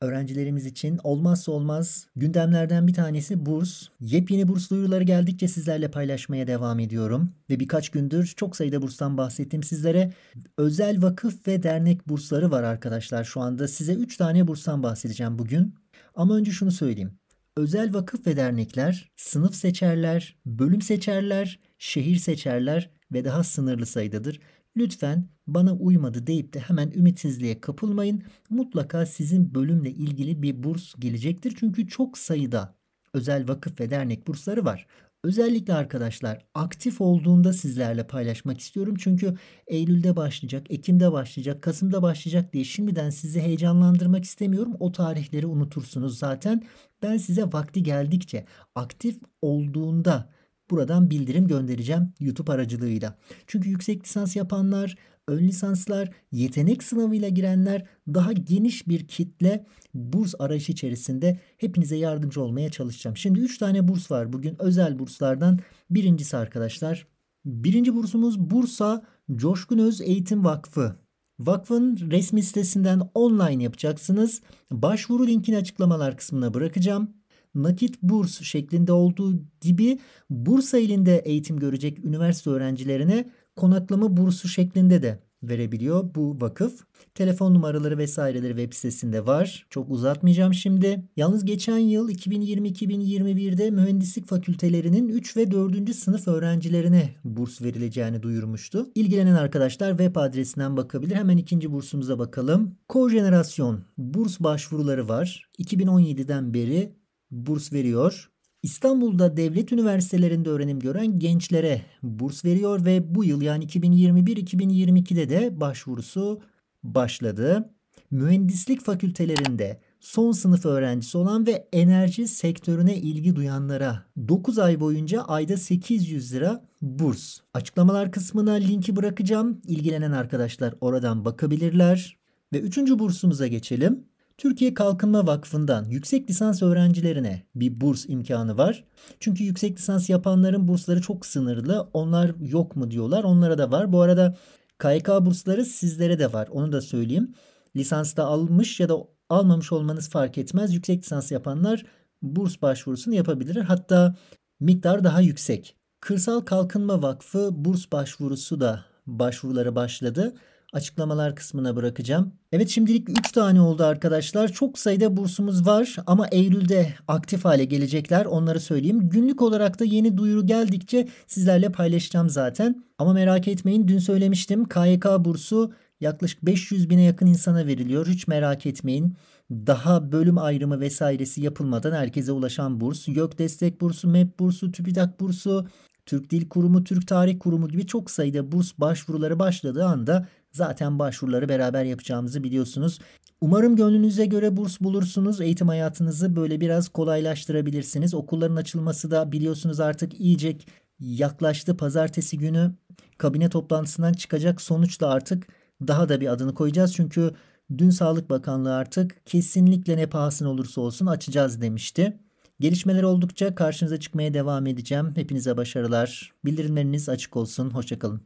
öğrencilerimiz için olmazsa olmaz gündemlerden bir tanesi burs. Yepyeni burs duyuruları geldikçe sizlerle paylaşmaya devam ediyorum ve birkaç gündür çok sayıda burstan bahsettim sizlere. Özel vakıf ve dernek bursları var arkadaşlar şu anda. Size 3 tane burstan bahsedeceğim bugün. Ama önce şunu söyleyeyim. Özel vakıf ve dernekler sınıf seçerler, bölüm seçerler, şehir seçerler ve daha sınırlı sayıdadır. Lütfen bana uymadı deyip de hemen ümitsizliğe kapılmayın. Mutlaka sizin bölümle ilgili bir burs gelecektir. Çünkü çok sayıda özel vakıf ve dernek bursları var. Özellikle arkadaşlar aktif olduğunda sizlerle paylaşmak istiyorum. Çünkü Eylül'de başlayacak, Ekim'de başlayacak, Kasım'da başlayacak diye şimdiden sizi heyecanlandırmak istemiyorum. O tarihleri unutursunuz zaten. Ben size vakti geldikçe aktif olduğunda buradan bildirim göndereceğim YouTube aracılığıyla. Çünkü yüksek lisans yapanlar, ön lisanslar, yetenek sınavıyla girenler daha geniş bir kitle burs arayışı içerisinde hepinize yardımcı olmaya çalışacağım. Şimdi 3 tane burs var bugün özel burslardan birincisi arkadaşlar. Birinci bursumuz Bursa Coşkun Öz Eğitim Vakfı. Vakfın resmi sitesinden online yapacaksınız. Başvuru linkini açıklamalar kısmına bırakacağım nakit burs şeklinde olduğu gibi Bursa ilinde eğitim görecek üniversite öğrencilerine konaklama bursu şeklinde de verebiliyor bu vakıf. Telefon numaraları vesaireleri web sitesinde var. Çok uzatmayacağım şimdi. Yalnız geçen yıl 2020-2021'de mühendislik fakültelerinin 3 ve 4. sınıf öğrencilerine burs verileceğini duyurmuştu. İlgilenen arkadaşlar web adresinden bakabilir. Hemen ikinci bursumuza bakalım. Kojenerasyon burs başvuruları var. 2017'den beri burs veriyor. İstanbul'da devlet üniversitelerinde öğrenim gören gençlere burs veriyor ve bu yıl yani 2021-2022'de de başvurusu başladı. Mühendislik fakültelerinde son sınıf öğrencisi olan ve enerji sektörüne ilgi duyanlara 9 ay boyunca ayda 800 lira burs. Açıklamalar kısmına linki bırakacağım. İlgilenen arkadaşlar oradan bakabilirler. Ve üçüncü bursumuza geçelim. Türkiye Kalkınma Vakfı'ndan yüksek lisans öğrencilerine bir burs imkanı var. Çünkü yüksek lisans yapanların bursları çok sınırlı. Onlar yok mu diyorlar. Onlara da var. Bu arada KYK bursları sizlere de var. Onu da söyleyeyim. Lisansta almış ya da almamış olmanız fark etmez. Yüksek lisans yapanlar burs başvurusunu yapabilir. Hatta miktar daha yüksek. Kırsal Kalkınma Vakfı burs başvurusu da başvurulara başladı açıklamalar kısmına bırakacağım. Evet şimdilik 3 tane oldu arkadaşlar. Çok sayıda bursumuz var ama Eylül'de aktif hale gelecekler onları söyleyeyim. Günlük olarak da yeni duyuru geldikçe sizlerle paylaşacağım zaten. Ama merak etmeyin dün söylemiştim KYK bursu yaklaşık 500 bine yakın insana veriliyor. Hiç merak etmeyin. Daha bölüm ayrımı vesairesi yapılmadan herkese ulaşan burs. YÖK Destek Bursu, MEP Bursu, TÜBİTAK Bursu, Türk Dil Kurumu, Türk Tarih Kurumu gibi çok sayıda burs başvuruları başladığı anda zaten başvuruları beraber yapacağımızı biliyorsunuz. Umarım gönlünüze göre burs bulursunuz. Eğitim hayatınızı böyle biraz kolaylaştırabilirsiniz. Okulların açılması da biliyorsunuz artık iyice yaklaştı. Pazartesi günü kabine toplantısından çıkacak sonuçla artık daha da bir adını koyacağız. Çünkü dün Sağlık Bakanlığı artık kesinlikle ne pahasına olursa olsun açacağız demişti. Gelişmeler oldukça karşınıza çıkmaya devam edeceğim. Hepinize başarılar. Bildirimleriniz açık olsun. Hoşçakalın.